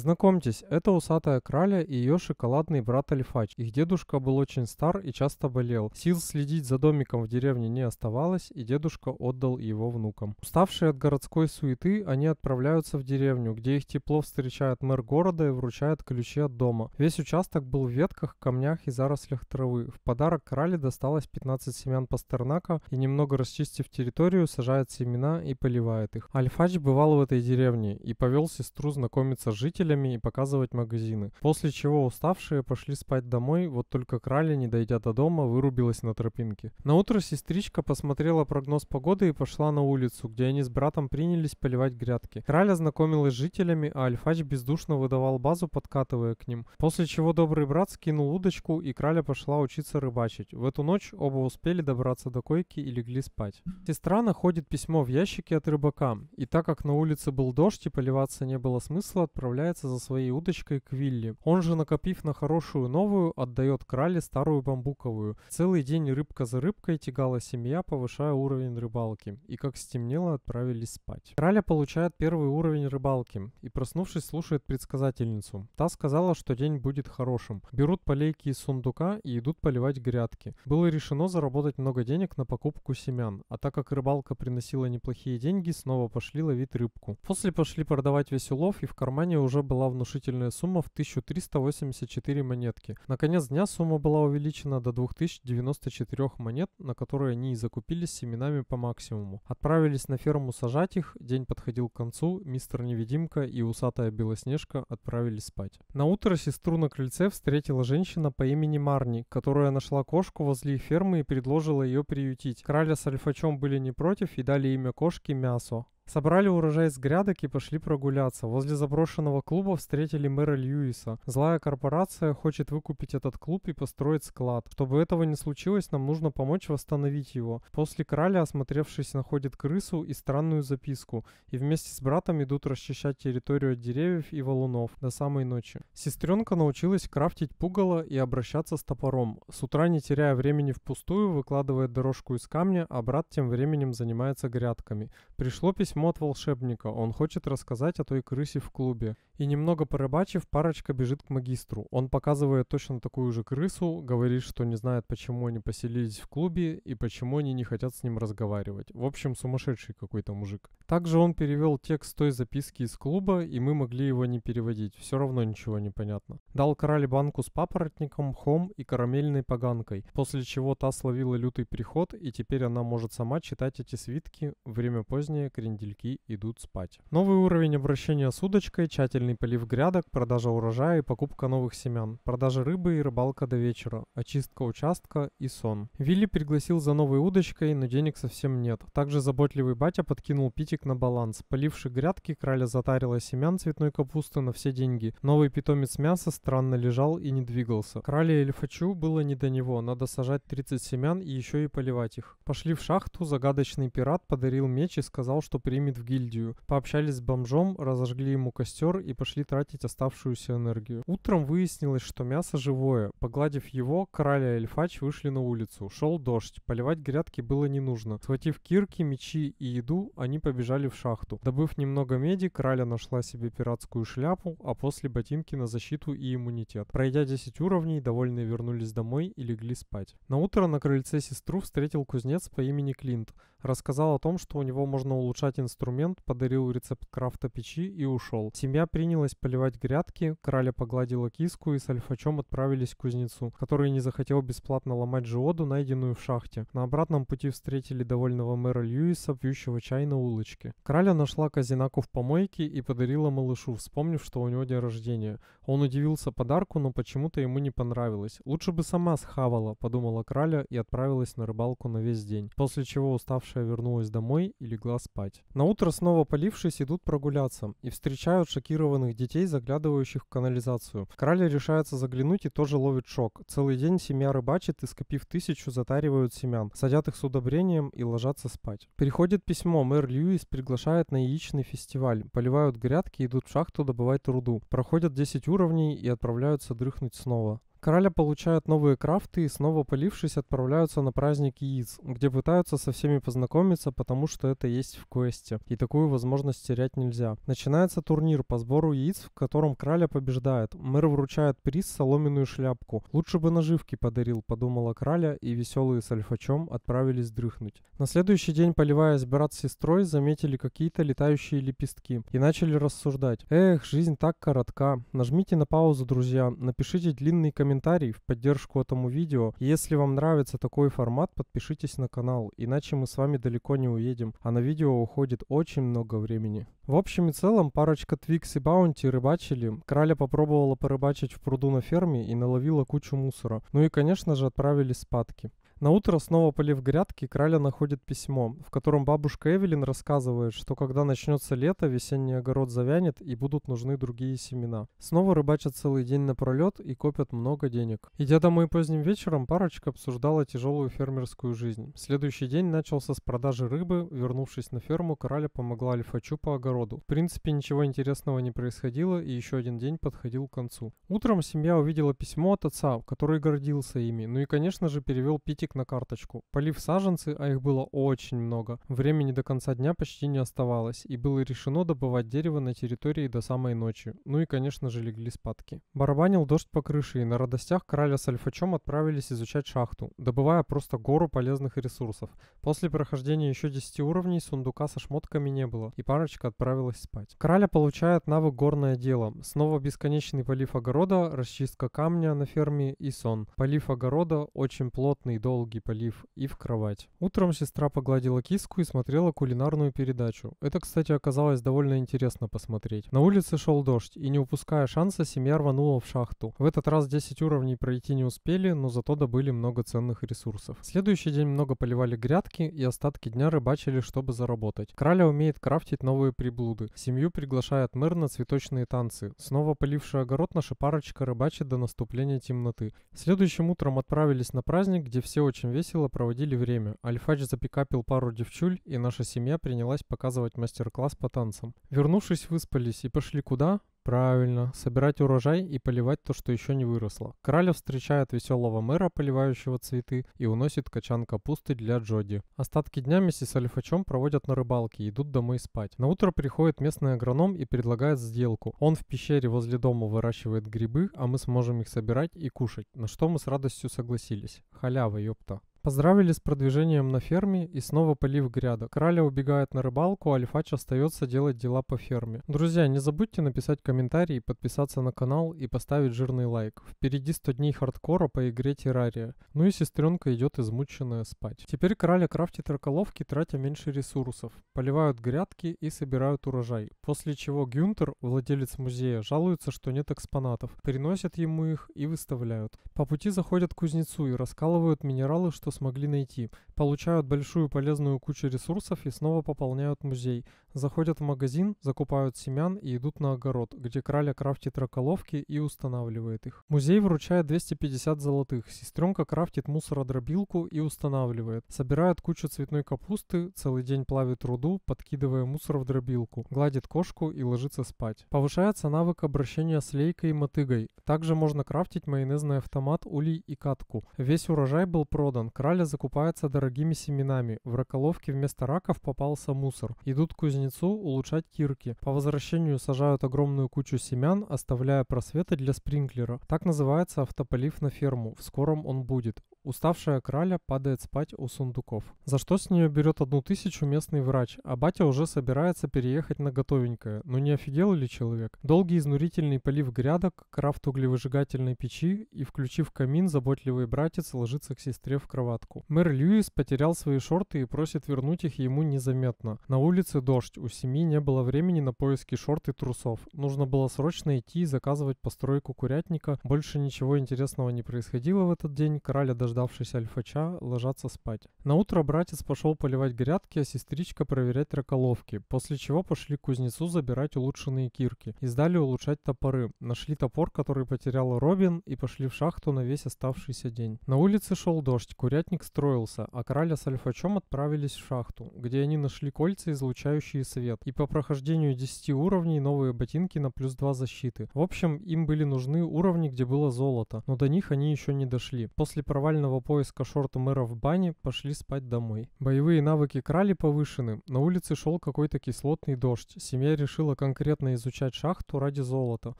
Знакомьтесь, это усатая краля и ее шоколадный брат Альфач. Их дедушка был очень стар и часто болел. Сил следить за домиком в деревне не оставалось, и дедушка отдал его внукам. Уставшие от городской суеты, они отправляются в деревню, где их тепло встречает мэр города и вручает ключи от дома. Весь участок был в ветках, камнях и зарослях травы. В подарок крале досталось 15 семян пастернака, и немного расчистив территорию, сажает семена и поливает их. Альфач бывал в этой деревне и повел сестру знакомиться с жителями покупателями и показывать магазины. После чего уставшие пошли спать домой, вот только краля, не дойдя до дома, вырубилась на тропинке. На утро сестричка посмотрела прогноз погоды и пошла на улицу, где они с братом принялись поливать грядки. Краля знакомилась с жителями, а Альфач бездушно выдавал базу, подкатывая к ним. После чего добрый брат скинул удочку, и краля пошла учиться рыбачить. В эту ночь оба успели добраться до койки и легли спать. Сестра находит письмо в ящике от рыбака, и так как на улице был дождь и поливаться не было смысла, отправляет возвращается за своей удочкой к Вилли. Он же, накопив на хорошую новую, отдает крале старую бамбуковую. Целый день рыбка за рыбкой тягала семья, повышая уровень рыбалки. И как стемнело, отправились спать. Краля получает первый уровень рыбалки и, проснувшись, слушает предсказательницу. Та сказала, что день будет хорошим. Берут полейки из сундука и идут поливать грядки. Было решено заработать много денег на покупку семян, а так как рыбалка приносила неплохие деньги, снова пошли ловить рыбку. После пошли продавать весь улов и в кармане уже уже была внушительная сумма в 1384 монетки. На конец дня сумма была увеличена до 2094 монет, на которые они и закупились семенами по максимуму. Отправились на ферму сажать их, день подходил к концу, мистер Невидимка и усатая Белоснежка отправились спать. На утро сестру на крыльце встретила женщина по имени Марни, которая нашла кошку возле фермы и предложила ее приютить. Краля с альфачом были не против и дали имя кошке Мясо. Собрали урожай с грядок и пошли прогуляться. Возле заброшенного клуба встретили мэра Льюиса. Злая корпорация хочет выкупить этот клуб и построить склад. Чтобы этого не случилось, нам нужно помочь восстановить его. После краля, осмотревшись, находит крысу и странную записку. И вместе с братом идут расчищать территорию от деревьев и валунов до самой ночи. Сестренка научилась крафтить пугало и обращаться с топором. С утра, не теряя времени впустую, выкладывает дорожку из камня, а брат тем временем занимается грядками. Пришло письмо письмо от волшебника. Он хочет рассказать о той крысе в клубе. И немного порыбачив, парочка бежит к магистру. Он показывает точно такую же крысу, говорит, что не знает, почему они поселились в клубе и почему они не хотят с ним разговаривать. В общем, сумасшедший какой-то мужик. Также он перевел текст той записки из клуба, и мы могли его не переводить. Все равно ничего не понятно. Дал король банку с папоротником, хом и карамельной поганкой, после чего та словила лютый приход, и теперь она может сама читать эти свитки. Время позднее, крендель вендельки идут спать. Новый уровень обращения с удочкой, тщательный полив грядок, продажа урожая и покупка новых семян, продажа рыбы и рыбалка до вечера, очистка участка и сон. Вилли пригласил за новой удочкой, но денег совсем нет. Также заботливый батя подкинул питик на баланс. Поливший грядки, краля затарила семян цветной капусты на все деньги. Новый питомец мяса странно лежал и не двигался. Крале Эльфачу было не до него, надо сажать 30 семян и еще и поливать их. Пошли в шахту, загадочный пират подарил меч и сказал, что примет в гильдию. Пообщались с бомжом, разожгли ему костер и пошли тратить оставшуюся энергию. Утром выяснилось, что мясо живое. Погладив его, короля и эльфач вышли на улицу. Шел дождь, поливать грядки было не нужно. Схватив кирки, мечи и еду, они побежали в шахту. Добыв немного меди, краля нашла себе пиратскую шляпу, а после ботинки на защиту и иммунитет. Пройдя 10 уровней, довольные вернулись домой и легли спать. На утро на крыльце сестру встретил кузнец по имени Клинт. Рассказал о том, что у него можно улучшать инструмент, подарил рецепт крафта печи и ушел. Семья принялась поливать грядки, краля погладила киску и с альфачом отправились к кузнецу, который не захотел бесплатно ломать жиоду, найденную в шахте. На обратном пути встретили довольного мэра Льюиса, пьющего чай на улочке. Краля нашла Казинаку в помойке и подарила малышу, вспомнив, что у него день рождения. Он удивился подарку, но почему-то ему не понравилось. Лучше бы сама схавала, подумала Краля и отправилась на рыбалку на весь день, после чего уставшая вернулась домой и легла спать. На утро снова полившись, идут прогуляться и встречают шокированных детей, заглядывающих в канализацию. Краля решается заглянуть и тоже ловит шок. Целый день семья рыбачит и, скопив тысячу, затаривают семян, садят их с удобрением и ложатся спать. Приходит письмо, мэр Льюис приглашает на яичный фестиваль. Поливают грядки, идут в шахту добывать руду. Проходят 10 уровней и отправляются дрыхнуть снова. Короля получают новые крафты и, снова полившись, отправляются на праздник яиц, где пытаются со всеми познакомиться, потому что это есть в квесте, и такую возможность терять нельзя. Начинается турнир по сбору яиц, в котором Краля побеждает. Мэр вручает приз соломенную шляпку. Лучше бы наживки подарил, подумала Краля, и веселые с альфачом отправились дрыхнуть. На следующий день, поливаясь брат с сестрой, заметили какие-то летающие лепестки и начали рассуждать. Эх, жизнь так коротка. Нажмите на паузу, друзья, напишите длинный комментарий комментарий в поддержку этому видео. Если вам нравится такой формат, подпишитесь на канал, иначе мы с вами далеко не уедем, а на видео уходит очень много времени. В общем и целом, парочка Твикс и Баунти рыбачили. Краля попробовала порыбачить в пруду на ферме и наловила кучу мусора. Ну и, конечно же, отправили спадки. На утро, снова полив грядки, Краля находит письмо, в котором бабушка Эвелин рассказывает, что когда начнется лето, весенний огород завянет и будут нужны другие семена. Снова рыбачат целый день напролет и копят много денег. Идя домой поздним вечером, парочка обсуждала тяжелую фермерскую жизнь. Следующий день начался с продажи рыбы. Вернувшись на ферму, Краля помогла Лифачу по огороду. В принципе, ничего интересного не происходило, и еще один день подходил к концу. Утром семья увидела письмо от отца, который гордился ими, ну и, конечно же, перевел Пити зонтик на карточку. Полив саженцы, а их было очень много, времени до конца дня почти не оставалось, и было решено добывать дерево на территории до самой ночи. Ну и, конечно же, легли спадки. Барабанил дождь по крыше, и на радостях короля с Альфачом отправились изучать шахту, добывая просто гору полезных ресурсов. После прохождения еще 10 уровней сундука со шмотками не было, и парочка отправилась спать. Короля получает навык горное дело. Снова бесконечный полив огорода, расчистка камня на ферме и сон. Полив огорода очень плотный, долгий долгий полив и в кровать. Утром сестра погладила киску и смотрела кулинарную передачу. Это, кстати, оказалось довольно интересно посмотреть. На улице шел дождь, и не упуская шанса, семья рванула в шахту. В этот раз 10 уровней пройти не успели, но зато добыли много ценных ресурсов. Следующий день много поливали грядки, и остатки дня рыбачили, чтобы заработать. Краля умеет крафтить новые приблуды. Семью приглашает мэр на цветочные танцы. Снова поливший огород наша парочка рыбачит до наступления темноты. Следующим утром отправились на праздник, где все очень весело проводили время. Альфач запикапил пару девчуль, и наша семья принялась показывать мастер-класс по танцам. Вернувшись, выспались и пошли куда? Правильно, собирать урожай и поливать то, что еще не выросло. Кралев встречает веселого мэра, поливающего цветы, и уносит качан капусты для Джоди. Остатки дня вместе с Альфачом проводят на рыбалке и идут домой спать. На утро приходит местный агроном и предлагает сделку. Он в пещере возле дома выращивает грибы, а мы сможем их собирать и кушать, на что мы с радостью согласились. Халява, ёпта. Поздравили с продвижением на ферме и снова полив грядок. Краля убегает на рыбалку, а Альфач остается делать дела по ферме. Друзья, не забудьте написать комментарий, подписаться на канал и поставить жирный лайк. Впереди 100 дней хардкора по игре Террария. Ну и сестренка идет измученная спать. Теперь Краля крафтит раколовки, тратя меньше ресурсов. Поливают грядки и собирают урожай. После чего Гюнтер, владелец музея, жалуется, что нет экспонатов. Приносят ему их и выставляют. По пути заходят к кузнецу и раскалывают минералы, что что смогли найти. Получают большую полезную кучу ресурсов и снова пополняют музей. Заходят в магазин, закупают семян и идут на огород, где краля крафтит раколовки и устанавливает их. Музей вручает 250 золотых. Сестренка крафтит мусородробилку и устанавливает. Собирает кучу цветной капусты, целый день плавит руду, подкидывая мусор в дробилку. Гладит кошку и ложится спать. Повышается навык обращения с лейкой и мотыгой. Также можно крафтить майонезный автомат, улей и катку. Весь урожай был продан. Краля закупается дорогими семенами. В раколовке вместо раков попался мусор. Идут к кузнецу улучшать кирки. По возвращению сажают огромную кучу семян, оставляя просветы для спринклера. Так называется автополив на ферму. В скором он будет. Уставшая краля падает спать у сундуков. За что с нее берет одну тысячу местный врач, а батя уже собирается переехать на готовенькое. Но ну, не офигел ли человек? Долгий изнурительный полив грядок, крафт углевыжигательной печи и, включив камин, заботливый братец ложится к сестре в кроватку. Мэр Льюис потерял свои шорты и просит вернуть их ему незаметно. На улице дождь, у семьи не было времени на поиски шорт и трусов. Нужно было срочно идти и заказывать постройку курятника. Больше ничего интересного не происходило в этот день, Короля дождалась дождавшись альфача, ложатся спать. На утро братец пошел поливать грядки, а сестричка проверять раколовки, после чего пошли к кузнецу забирать улучшенные кирки и сдали улучшать топоры. Нашли топор, который потерял Робин, и пошли в шахту на весь оставшийся день. На улице шел дождь, курятник строился, а короля с альфачом отправились в шахту, где они нашли кольца, излучающие свет, и по прохождению 10 уровней новые ботинки на плюс 2 защиты. В общем, им были нужны уровни, где было золото, но до них они еще не дошли. После провального банального поиска шорт-мэра в бане пошли спать домой. Боевые навыки крали повышены, на улице шел какой-то кислотный дождь. Семья решила конкретно изучать шахту ради золота.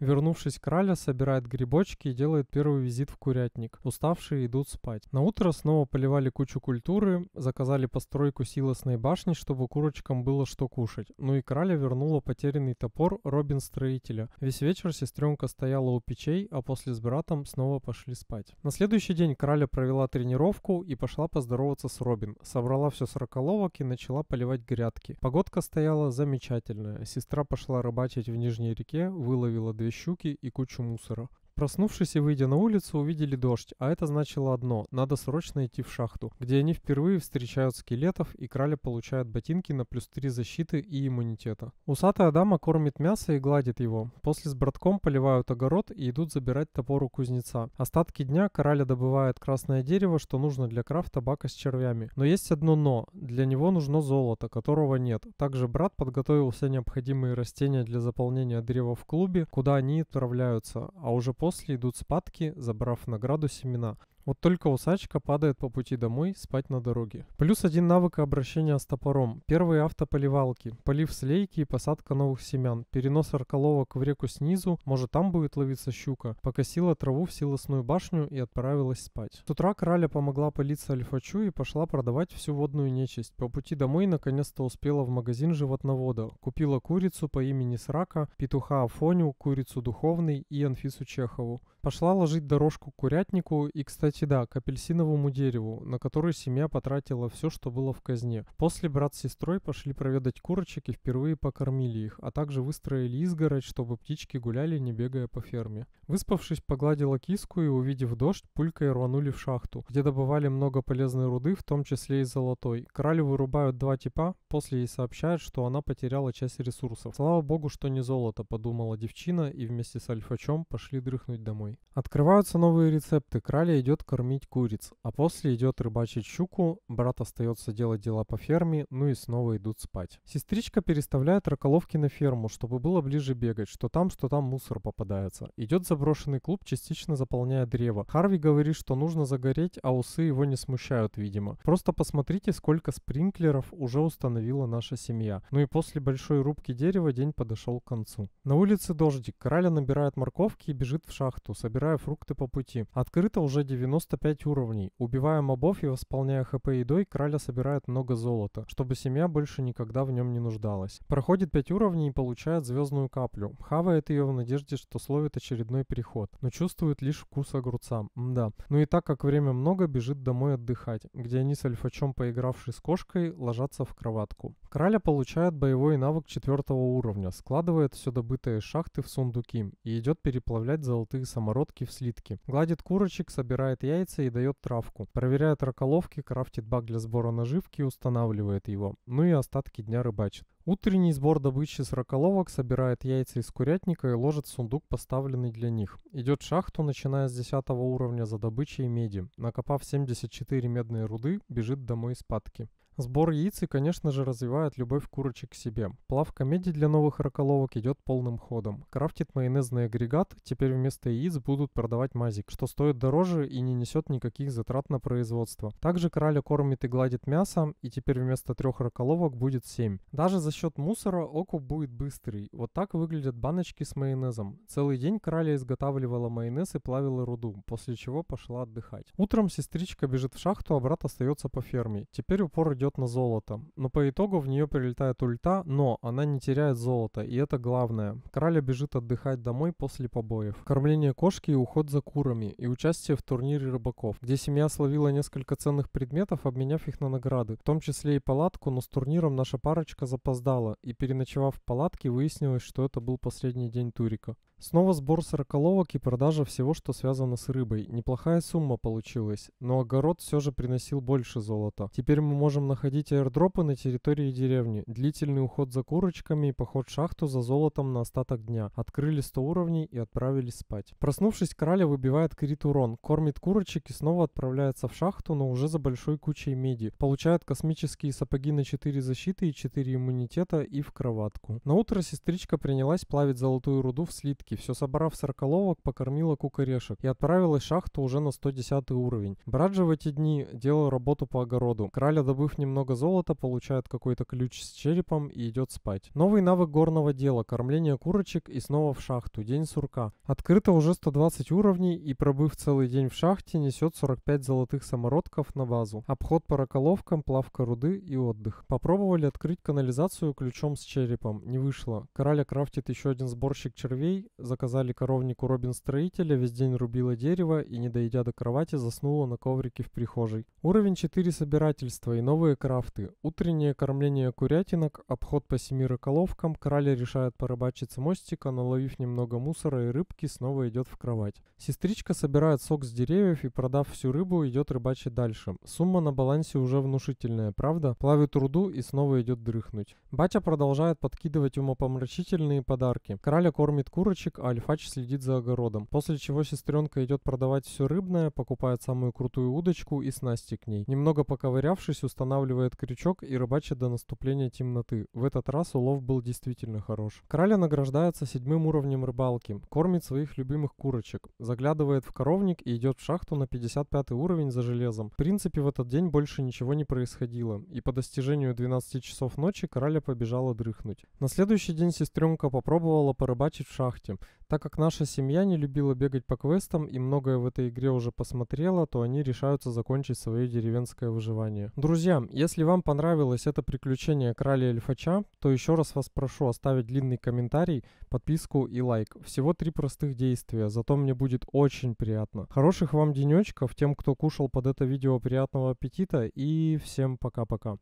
Вернувшись, краля собирает грибочки и делает первый визит в курятник. Уставшие идут спать. На утро снова поливали кучу культуры, заказали постройку силосной башни, чтобы курочкам было что кушать. Ну и краля вернула потерянный топор Робин строителя. Весь вечер сестренка стояла у печей, а после с братом снова пошли спать. На следующий день краля провела провела тренировку и пошла поздороваться с Робин. Собрала все сороколовок и начала поливать грядки. Погодка стояла замечательная. Сестра пошла рыбачить в Нижней реке, выловила две щуки и кучу мусора. Проснувшись и выйдя на улицу, увидели дождь, а это значило одно – надо срочно идти в шахту, где они впервые встречают скелетов и краля получает ботинки на плюс 3 защиты и иммунитета. Усатая дама кормит мясо и гладит его. После с братком поливают огород и идут забирать топор у кузнеца. Остатки дня кораля добывает красное дерево, что нужно для крафта бака с червями. Но есть одно но. Для него нужно золото, которого нет. Также брат подготовил все необходимые растения для заполнения древа в клубе, куда они отправляются, а уже после после идут спадки, забрав награду семена. Вот только усачка падает по пути домой спать на дороге. Плюс один навык обращения с топором. Первые автополивалки. Полив слейки и посадка новых семян. Перенос арколовок в реку снизу. Может там будет ловиться щука. Покосила траву в силосную башню и отправилась спать. С утра краля помогла политься альфачу и пошла продавать всю водную нечисть. По пути домой наконец-то успела в магазин животновода. Купила курицу по имени Срака, петуха Афоню, курицу духовный и Анфису Чехову. Пошла ложить дорожку к курятнику и, кстати, да, к апельсиновому дереву, на который семья потратила все, что было в казне. После брат с сестрой пошли проведать курочек и впервые покормили их, а также выстроили изгородь, чтобы птички гуляли, не бегая по ферме. Выспавшись, погладила киску и, увидев дождь, пулькой рванули в шахту, где добывали много полезной руды, в том числе и золотой. Кралю вырубают два типа, после ей сообщают, что она потеряла часть ресурсов. Слава богу, что не золото, подумала девчина и вместе с Альфачом пошли дрыхнуть домой едой. Открываются новые рецепты, Краля идет кормить куриц, а после идет рыбачить щуку, брат остается делать дела по ферме, ну и снова идут спать. Сестричка переставляет раколовки на ферму, чтобы было ближе бегать, что там, что там мусор попадается. Идет заброшенный клуб, частично заполняя древо. Харви говорит, что нужно загореть, а усы его не смущают, видимо. Просто посмотрите, сколько спринклеров уже установила наша семья. Ну и после большой рубки дерева день подошел к концу. На улице дождик, Краля набирает морковки и бежит в шахту собирая фрукты по пути. Открыто уже 95 уровней. Убивая мобов и восполняя хп едой, Краля собирает много золота, чтобы семья больше никогда в нем не нуждалась. Проходит 5 уровней и получает звездную каплю. Хавает ее в надежде, что словит очередной переход, но чувствует лишь вкус огурца. Мда. Ну и так как время много, бежит домой отдыхать, где они с альфачом, поигравшись с кошкой, ложатся в кроватку. Краля получает боевой навык 4 уровня, складывает все добытое из шахты в сундуки и идет переплавлять золотые самолеты скомородки в слитке. Гладит курочек, собирает яйца и дает травку. Проверяет раколовки, крафтит бак для сбора наживки и устанавливает его. Ну и остатки дня рыбачит. Утренний сбор добычи с раколовок собирает яйца из курятника и ложит в сундук, поставленный для них. Идет в шахту, начиная с 10 уровня за добычей меди. Накопав 74 медные руды, бежит домой из падки. Сбор яиц и, конечно же, развивает любовь курочек к себе. Плавка меди для новых раколовок идет полным ходом. Крафтит майонезный агрегат, теперь вместо яиц будут продавать мазик, что стоит дороже и не несет никаких затрат на производство. Также короля кормит и гладит мясо, и теперь вместо трех раколовок будет 7. Даже за счет мусора окуп будет быстрый. Вот так выглядят баночки с майонезом. Целый день короля изготавливала майонез и плавила руду, после чего пошла отдыхать. Утром сестричка бежит в шахту, а брат остается по ферме. Теперь упор идет идет на золото. Но по итогу в нее прилетает ульта, но она не теряет золото, и это главное. Краля бежит отдыхать домой после побоев. Кормление кошки и уход за курами, и участие в турнире рыбаков, где семья словила несколько ценных предметов, обменяв их на награды, в том числе и палатку, но с турниром наша парочка запоздала, и переночевав в палатке, выяснилось, что это был последний день Турика. Снова сбор сороколовок и продажа всего, что связано с рыбой. Неплохая сумма получилась, но огород все же приносил больше золота. Теперь мы можем находить аирдропы на территории деревни. Длительный уход за курочками и поход в шахту за золотом на остаток дня. Открыли 100 уровней и отправились спать. Проснувшись, Короля выбивает крит урон, кормит курочек и снова отправляется в шахту, но уже за большой кучей меди. Получает космические сапоги на 4 защиты и 4 иммунитета и в кроватку. На утро сестричка принялась плавить золотую руду в слитке ягодки. Все собрав сороколовок, покормила кукарешек и отправилась в шахту уже на 110 уровень. Брат же в эти дни делал работу по огороду. Краля, добыв немного золота, получает какой-то ключ с черепом и идет спать. Новый навык горного дела, кормление курочек и снова в шахту, день сурка. Открыто уже 120 уровней и пробыв целый день в шахте, несет 45 золотых самородков на базу. Обход по роколовкам, плавка руды и отдых. Попробовали открыть канализацию ключом с черепом, не вышло. Короля крафтит еще один сборщик червей, Заказали коровнику Робин Строителя, весь день рубила дерево и, не дойдя до кровати, заснула на коврике в прихожей. Уровень 4 собирательства и новые крафты. Утреннее кормление курятинок, обход по семи рыколовкам, краля решает порыбачить с мостика, наловив немного мусора и рыбки, снова идет в кровать. Сестричка собирает сок с деревьев и, продав всю рыбу, идет рыбачить дальше. Сумма на балансе уже внушительная, правда? Плавит руду и снова идет дрыхнуть. Батя продолжает подкидывать умопомрачительные подарки. Краля кормит курочек рыночек, а Альфач следит за огородом. После чего сестренка идет продавать все рыбное, покупает самую крутую удочку и снасти к ней. Немного поковырявшись, устанавливает крючок и рыбачит до наступления темноты. В этот раз улов был действительно хорош. Краля награждается седьмым уровнем рыбалки, кормит своих любимых курочек, заглядывает в коровник и идет в шахту на 55 уровень за железом. В принципе, в этот день больше ничего не происходило, и по достижению 12 часов ночи Короля побежала дрыхнуть. На следующий день сестренка попробовала порыбачить в шахте. Так как наша семья не любила бегать по квестам и многое в этой игре уже посмотрела, то они решаются закончить свое деревенское выживание. Друзья, если вам понравилось это приключение Краля Эльфача, то еще раз вас прошу оставить длинный комментарий, подписку и лайк. Всего три простых действия, зато мне будет очень приятно. Хороших вам денечков, тем, кто кушал под это видео, приятного аппетита и всем пока-пока.